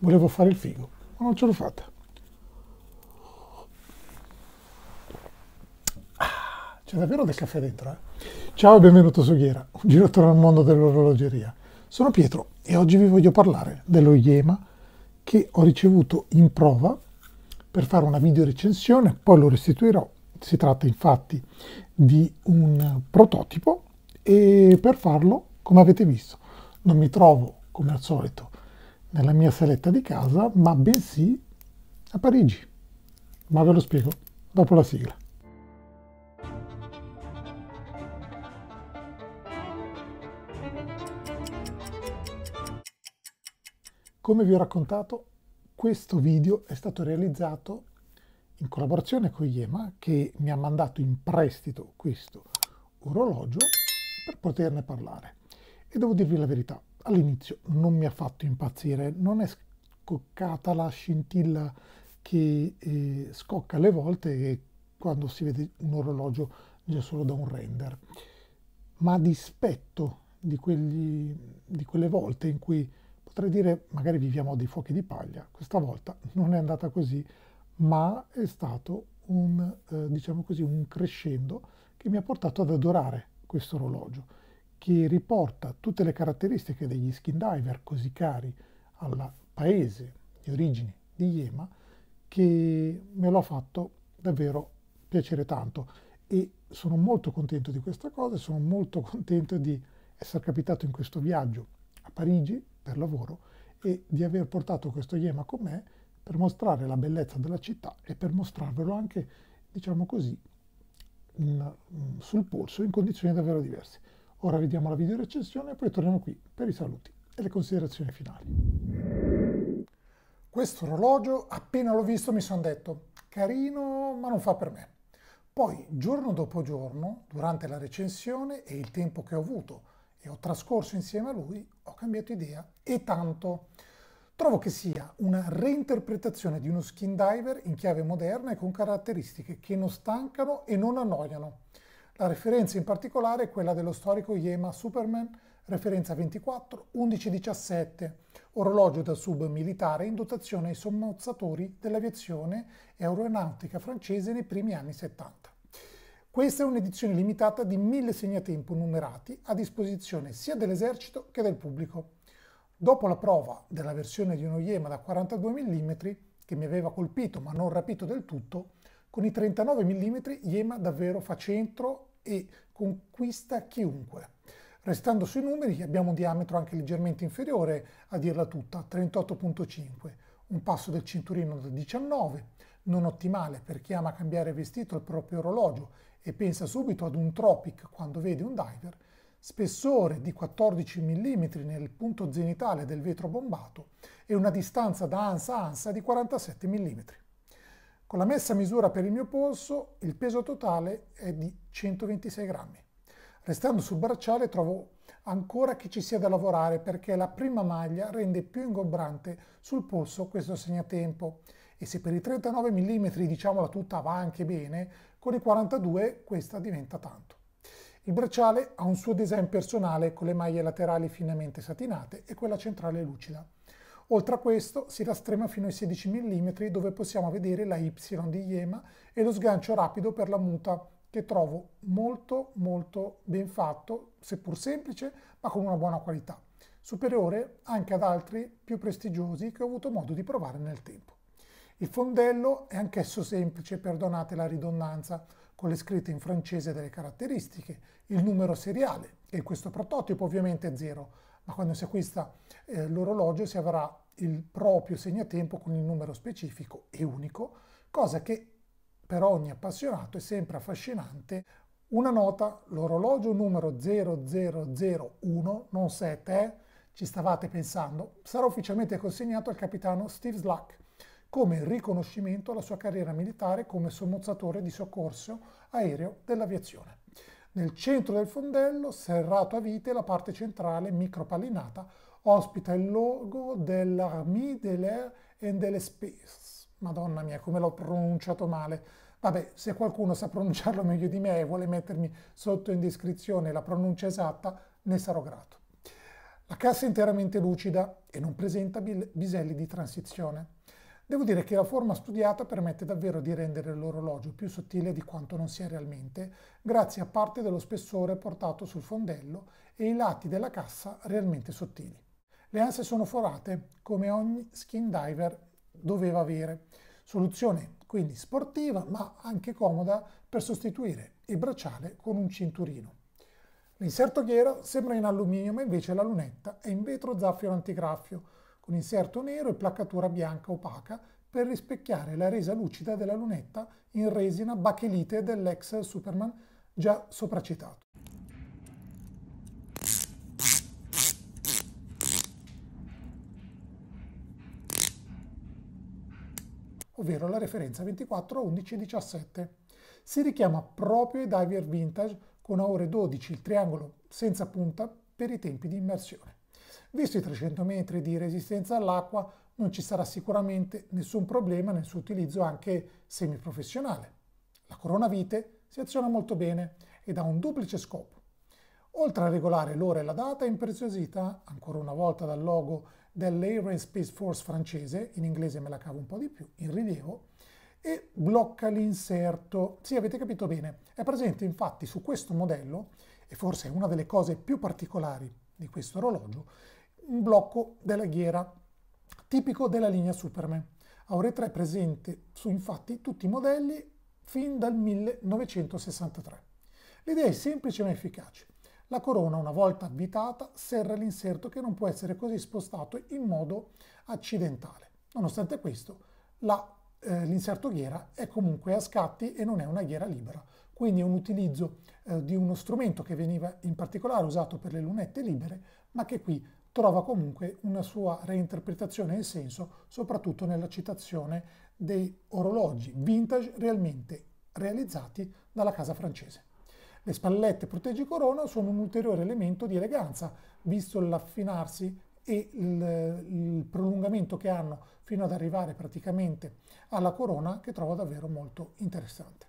volevo fare il figo, ma non ce l'ho fatta. Ah, c'è davvero del caffè dentro, eh? Ciao e benvenuto su Ghiera, un giro al mondo dell'orologeria. Sono Pietro e oggi vi voglio parlare dello Yema che ho ricevuto in prova per fare una video recensione, poi lo restituirò. Si tratta infatti di un prototipo e per farlo, come avete visto, non mi trovo come al solito nella mia saletta di casa, ma bensì a Parigi. Ma ve lo spiego dopo la sigla. Come vi ho raccontato, questo video è stato realizzato in collaborazione con Iema che mi ha mandato in prestito questo orologio per poterne parlare. E devo dirvi la verità, all'inizio non mi ha fatto impazzire, non è scoccata la scintilla che eh, scocca le volte quando si vede un orologio già solo da un render, ma a dispetto di, quegli, di quelle volte in cui potrei dire magari viviamo dei fuochi di paglia, questa volta non è andata così, ma è stato un, eh, diciamo così, un crescendo che mi ha portato ad adorare questo orologio che riporta tutte le caratteristiche degli skin diver così cari al paese di origine di Yema che me l'ha fatto davvero piacere tanto e sono molto contento di questa cosa e sono molto contento di essere capitato in questo viaggio a Parigi per lavoro e di aver portato questo Yema con me per mostrare la bellezza della città e per mostrarvelo anche, diciamo così, in, sul polso in condizioni davvero diverse. Ora vediamo la video recensione e poi torniamo qui per i saluti e le considerazioni finali. Questo orologio, appena l'ho visto, mi sono detto carino, ma non fa per me. Poi, giorno dopo giorno, durante la recensione e il tempo che ho avuto e ho trascorso insieme a lui, ho cambiato idea e tanto. Trovo che sia una reinterpretazione di uno skin diver in chiave moderna e con caratteristiche che non stancano e non annoiano. La referenza in particolare è quella dello storico Yema Superman, referenza 24 1117, orologio da sub militare in dotazione ai sommozzatori dell'aviazione e aeronautica francese nei primi anni 70. Questa è un'edizione limitata di mille segnatempo numerati a disposizione sia dell'esercito che del pubblico. Dopo la prova della versione di uno Yema da 42 mm, che mi aveva colpito ma non rapito del tutto, con i 39 mm Yema davvero fa centro e conquista chiunque. Restando sui numeri abbiamo un diametro anche leggermente inferiore a dirla tutta, 38.5, un passo del cinturino da 19, non ottimale per chi ama cambiare vestito il proprio orologio e pensa subito ad un Tropic quando vede un diver, spessore di 14 mm nel punto zenitale del vetro bombato e una distanza da ansa a ansa di 47 mm. Con la messa a misura per il mio polso il peso totale è di 126 grammi. Restando sul bracciale trovo ancora che ci sia da lavorare perché la prima maglia rende più ingombrante sul polso questo segnatempo e se per i 39 mm diciamo la tuta va anche bene, con i 42 questa diventa tanto. Il bracciale ha un suo design personale con le maglie laterali finemente satinate e quella centrale lucida. Oltre a questo si rastrema fino ai 16 mm dove possiamo vedere la Y di Yema e lo sgancio rapido per la muta che trovo molto molto ben fatto, seppur semplice, ma con una buona qualità, superiore anche ad altri più prestigiosi che ho avuto modo di provare nel tempo. Il fondello è anch'esso semplice, perdonate la ridondanza, con le scritte in francese delle caratteristiche, il numero seriale, che in questo prototipo ovviamente è 0, ma quando si acquista eh, l'orologio si avrà il proprio segnatempo con il numero specifico e unico, cosa che per ogni appassionato è sempre affascinante. Una nota, l'orologio numero 0001, non 7, eh? ci stavate pensando, sarà ufficialmente consegnato al capitano Steve Slack come riconoscimento alla sua carriera militare come sommozzatore di soccorso aereo dell'aviazione. Nel centro del fondello, serrato a vite, la parte centrale micropallinata ospita il logo dell'Armée de l'Air et de l'Espace. Madonna mia, come l'ho pronunciato male. Vabbè, se qualcuno sa pronunciarlo meglio di me e vuole mettermi sotto in descrizione la pronuncia esatta, ne sarò grato. La cassa è interamente lucida e non presenta biselli di transizione. Devo dire che la forma studiata permette davvero di rendere l'orologio più sottile di quanto non sia realmente, grazie a parte dello spessore portato sul fondello e i lati della cassa realmente sottili. Le anse sono forate come ogni skin diver doveva avere. Soluzione quindi sportiva ma anche comoda per sostituire il bracciale con un cinturino. L'inserto ghiera sembra in alluminio ma invece la lunetta è in vetro zaffiro antigraffio con inserto nero e placcatura bianca opaca per rispecchiare la resa lucida della lunetta in resina bachelite dell'ex Superman già sopracitato. ovvero la referenza 24 11 17. Si richiama proprio ai diver vintage con a ore 12 il triangolo senza punta per i tempi di immersione. Visto i 300 metri di resistenza all'acqua, non ci sarà sicuramente nessun problema nel suo utilizzo anche semiprofessionale. La coronavite si aziona molto bene ed ha un duplice scopo. Oltre a regolare l'ora e la data, è impreziosita, ancora una volta dal logo dell'Air and Space Force francese, in inglese me la cavo un po' di più, in rilievo, e blocca l'inserto. Sì, avete capito bene. È presente infatti su questo modello, e forse è una delle cose più particolari di questo orologio, un blocco della ghiera, tipico della linea Superman. Aure 3 è presente su infatti tutti i modelli fin dal 1963. L'idea è semplice ma efficace. La corona, una volta avvitata, serra l'inserto che non può essere così spostato in modo accidentale. Nonostante questo, eh, l'inserto eh, ghiera è comunque a scatti e non è una ghiera libera, quindi è un utilizzo eh, di uno strumento che veniva in particolare usato per le lunette libere, ma che qui trova comunque una sua reinterpretazione e senso, soprattutto nella citazione dei orologi vintage realmente realizzati dalla casa francese. Le spallette protegge corona sono un ulteriore elemento di eleganza, visto l'affinarsi e il, il, prolungamento che hanno fino ad arrivare praticamente alla corona che trovo davvero molto interessante.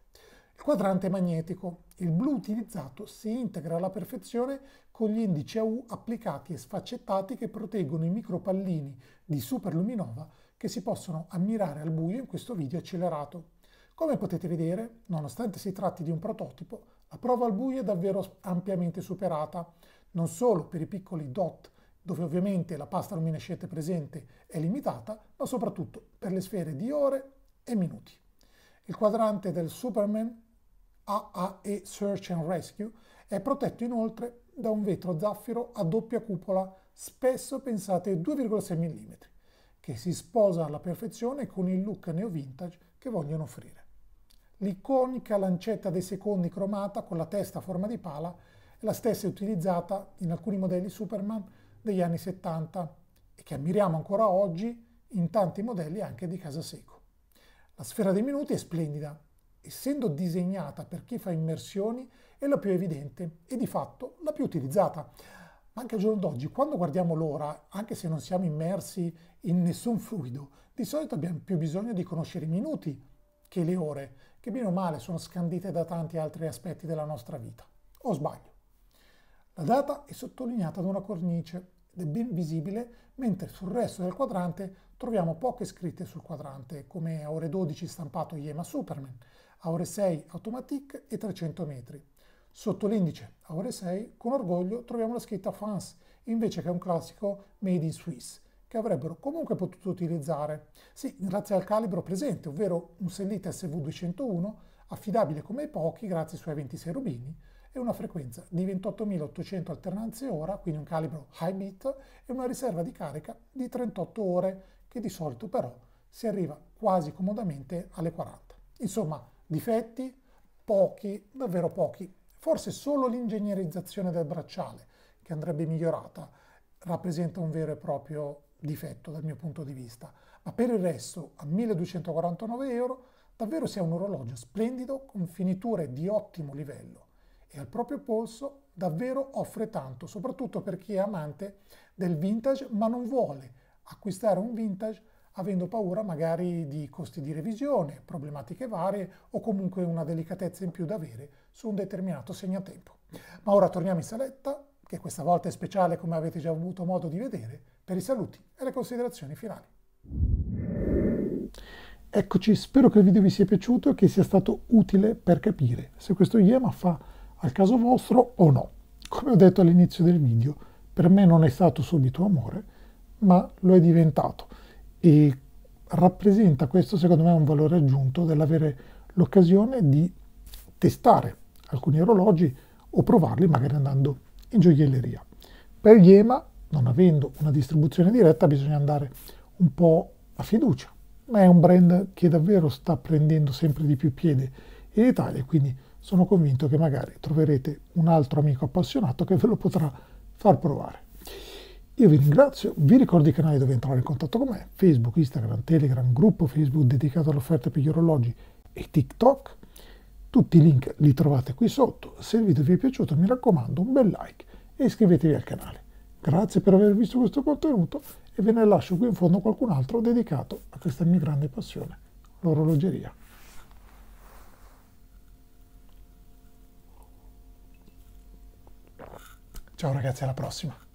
Il quadrante magnetico. Il blu utilizzato si integra alla perfezione con gli indici AU applicati e sfaccettati che proteggono i micropallini di superluminova che si possono ammirare al buio in questo video accelerato. Come potete vedere, nonostante si tratti di un prototipo, la prova al buio è davvero ampiamente superata, non solo per i piccoli dot dove ovviamente la pasta luminescente presente è limitata, ma soprattutto per le sfere di ore e minuti. Il quadrante del Superman AAE Search and Rescue è protetto inoltre da un vetro zaffiro a doppia cupola, spesso pensate 2,6 mm, che si sposa alla perfezione con il look neo vintage che vogliono offrire. L'iconica lancetta dei secondi cromata con la testa a forma di pala è la stessa utilizzata in alcuni modelli Superman degli anni 70 e che ammiriamo ancora oggi in tanti modelli anche di casa Seco. La sfera dei minuti è splendida, essendo disegnata per chi fa immersioni è la più evidente e di fatto la più utilizzata. Ma anche al giorno d'oggi, quando guardiamo l'ora, anche se non siamo immersi in nessun fluido, di solito abbiamo più bisogno di conoscere i minuti che le ore, che bene o male sono scandite da tanti altri aspetti della nostra vita. O sbaglio? La data è sottolineata da una cornice ed è ben visibile, mentre sul resto del quadrante troviamo poche scritte sul quadrante, come a ore 12 stampato Iema Superman, a ore 6 Automatic e 300 metri. Sotto l'indice, a ore 6, con orgoglio troviamo la scritta France, invece che un classico Made in Swiss, che avrebbero comunque potuto utilizzare, sì, grazie al calibro presente, ovvero un sellite SV201, affidabile come i pochi grazie ai suoi 26 rubini, e una frequenza di 28.800 alternanze ora, quindi un calibro high bit, e una riserva di carica di 38 ore, che di solito però si arriva quasi comodamente alle 40. Insomma, difetti pochi, davvero pochi, forse solo l'ingegnerizzazione del bracciale, che andrebbe migliorata, rappresenta un vero e proprio difetto dal mio punto di vista, ma per il resto a 1249 euro davvero si ha un orologio splendido con finiture di ottimo livello e al proprio polso davvero offre tanto, soprattutto per chi è amante del vintage ma non vuole acquistare un vintage avendo paura magari di costi di revisione, problematiche varie o comunque una delicatezza in più da avere su un determinato segnatempo. Ma ora torniamo in saletta, che questa volta è speciale come avete già avuto modo di vedere, per i saluti e le considerazioni finali. Eccoci, spero che il video vi sia piaciuto e che sia stato utile per capire se questo IEMA fa al caso vostro o no. Come ho detto all'inizio del video, per me non è stato subito amore, ma lo è diventato e rappresenta questo secondo me un valore aggiunto dell'avere l'occasione di testare alcuni orologi o provarli magari andando in gioielleria. Per IEMA non avendo una distribuzione diretta bisogna andare un po' a fiducia, ma è un brand che davvero sta prendendo sempre di più piede in Italia, quindi sono convinto che magari troverete un altro amico appassionato che ve lo potrà far provare. Io vi ringrazio, vi ricordo i canali dove entrare in contatto con me, Facebook, Instagram, Telegram, gruppo Facebook dedicato alle offerte per gli orologi e TikTok. Tutti i link li trovate qui sotto. Se il video vi è piaciuto mi raccomando un bel like e iscrivetevi al canale. Grazie per aver visto questo contenuto e ve ne lascio qui in fondo qualcun altro dedicato a questa mia grande passione, l'orologeria. Ciao ragazzi, alla prossima!